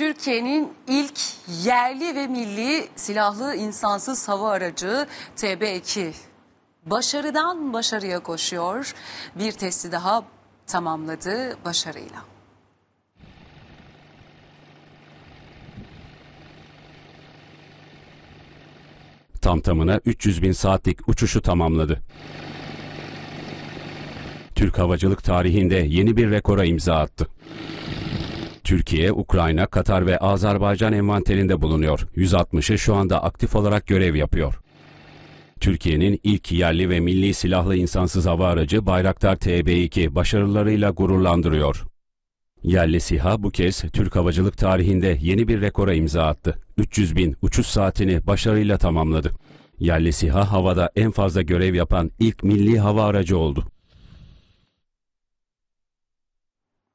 Türkiye'nin ilk yerli ve milli silahlı insansız hava aracı TB2 başarıdan başarıya koşuyor. Bir testi daha tamamladı başarıyla. Tam tamına 300 bin saatlik uçuşu tamamladı. Türk havacılık tarihinde yeni bir rekora imza attı. Türkiye, Ukrayna, Katar ve Azerbaycan envanterinde bulunuyor. 160'ı şu anda aktif olarak görev yapıyor. Türkiye'nin ilk yerli ve milli silahlı insansız hava aracı Bayraktar TB2 başarılarıyla gururlandırıyor. Yerli SİHA bu kez Türk havacılık tarihinde yeni bir rekora imza attı. 300 bin uçuş saatini başarıyla tamamladı. Yerli SİHA havada en fazla görev yapan ilk milli hava aracı oldu.